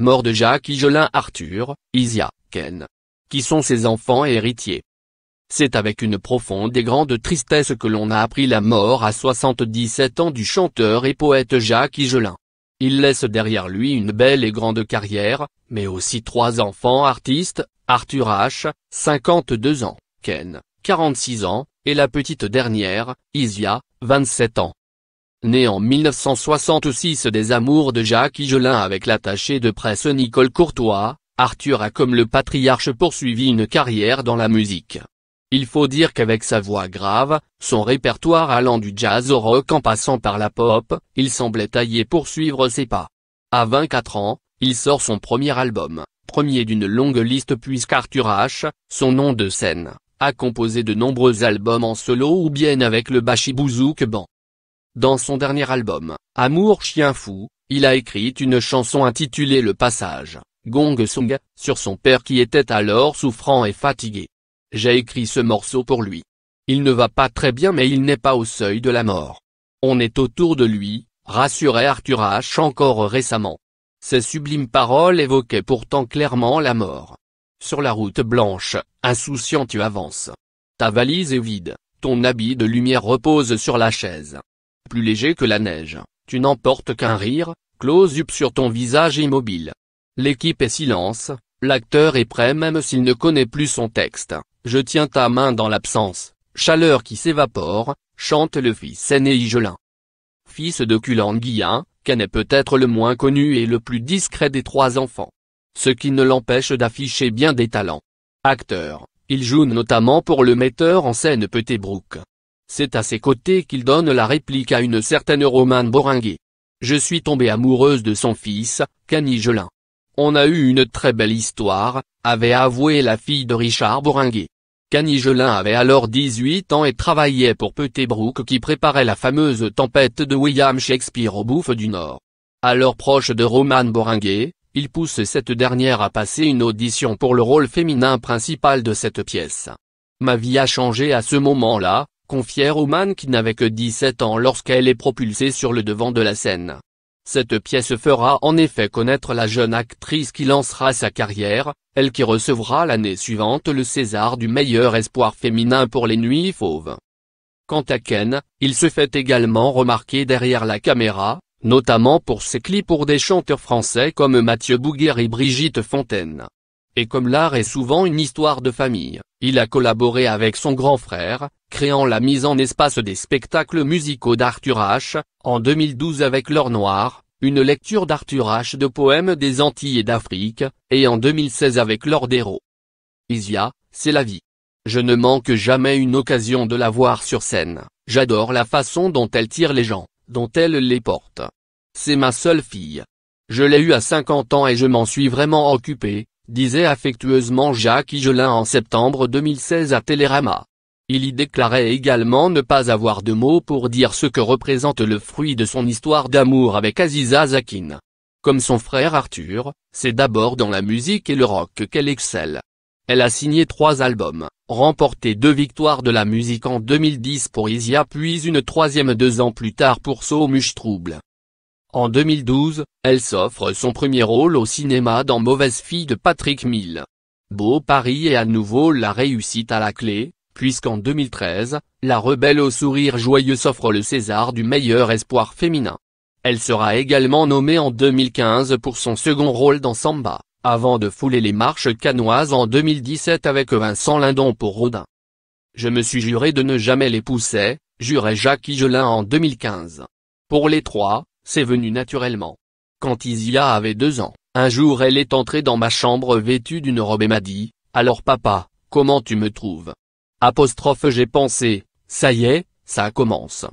Mort de Jacques Igelin Arthur, Isia, Ken. Qui sont ses enfants héritiers c'est avec une profonde et grande tristesse que l'on a appris la mort à 77 ans du chanteur et poète Jacques Igelin. Il laisse derrière lui une belle et grande carrière, mais aussi trois enfants artistes, Arthur H., 52 ans, Ken, 46 ans, et la petite dernière, Isia, 27 ans. Né en 1966 des amours de Jacques Igelin avec l'attaché de presse Nicole Courtois, Arthur a comme le patriarche poursuivi une carrière dans la musique. Il faut dire qu'avec sa voix grave, son répertoire allant du jazz au rock en passant par la pop, il semblait taillé pour suivre ses pas. À 24 ans, il sort son premier album, premier d'une longue liste puisqu'Arthur H., son nom de scène, a composé de nombreux albums en solo ou bien avec le Bachibouzouk Band. Dans son dernier album, Amour chien fou, il a écrit une chanson intitulée Le Passage, Gong Song, sur son père qui était alors souffrant et fatigué. J'ai écrit ce morceau pour lui. Il ne va pas très bien mais il n'est pas au seuil de la mort. On est autour de lui, rassurait Arthur H. encore récemment. Ses sublimes paroles évoquaient pourtant clairement la mort. Sur la route blanche, insouciant tu avances. Ta valise est vide, ton habit de lumière repose sur la chaise plus léger que la neige, tu n'emportes qu'un rire, close-up sur ton visage immobile. L'équipe est silence, l'acteur est prêt même s'il ne connaît plus son texte, je tiens ta main dans l'absence, chaleur qui s'évapore, chante le fils aîné Igelin. Fils de Culan Guillain, Ken est peut-être le moins connu et le plus discret des trois enfants. Ce qui ne l'empêche d'afficher bien des talents. Acteur, il joue notamment pour le metteur en scène Petit Brook. C'est à ses côtés qu'il donne la réplique à une certaine Romane Boringuet. Je suis tombée amoureuse de son fils, Canigelin. On a eu une très belle histoire, avait avoué la fille de Richard Boringuet. Canigelin avait alors 18 ans et travaillait pour Brook qui préparait la fameuse tempête de William Shakespeare au Bouffe du Nord. Alors proche de Romane Boringuet, il pousse cette dernière à passer une audition pour le rôle féminin principal de cette pièce. Ma vie a changé à ce moment-là, au man qui n'avait que 17 ans lorsqu'elle est propulsée sur le devant de la scène. Cette pièce fera en effet connaître la jeune actrice qui lancera sa carrière, elle qui recevra l'année suivante le César du meilleur espoir féminin pour les Nuits Fauves. Quant à Ken, il se fait également remarquer derrière la caméra, notamment pour ses clips pour des chanteurs français comme Mathieu Bouguer et Brigitte Fontaine. Et comme l'art est souvent une histoire de famille, il a collaboré avec son grand frère, créant la mise en espace des spectacles musicaux d'Arthur H., en 2012 avec l'or noir, une lecture d'Arthur H. de poèmes des Antilles et d'Afrique, et en 2016 avec l'or d'Héro. Isia, c'est la vie. Je ne manque jamais une occasion de la voir sur scène, j'adore la façon dont elle tire les gens, dont elle les porte. C'est ma seule fille. Je l'ai eue à 50 ans et je m'en suis vraiment occupé, disait affectueusement Jacques Igelin en septembre 2016 à Télérama. Il y déclarait également ne pas avoir de mots pour dire ce que représente le fruit de son histoire d'amour avec Aziza Zakine. Comme son frère Arthur, c'est d'abord dans la musique et le rock qu'elle excelle. Elle a signé trois albums, remporté deux victoires de la musique en 2010 pour Isia puis une troisième deux ans plus tard pour Much Trouble. En 2012, elle s'offre son premier rôle au cinéma dans Mauvaise fille de Patrick Mill. Beau Paris est à nouveau la réussite à la clé, puisqu'en 2013, la rebelle au sourire joyeux s'offre le César du meilleur espoir féminin. Elle sera également nommée en 2015 pour son second rôle dans Samba, avant de fouler les marches canoises en 2017 avec Vincent Lindon pour Rodin. Je me suis juré de ne jamais les pousser, jurait Jacques Gelin en 2015. Pour les trois, c'est venu naturellement. Quand Isia avait deux ans, un jour elle est entrée dans ma chambre vêtue d'une robe et m'a dit, alors papa, comment tu me trouves Apostrophe j'ai pensé, ça y est, ça commence.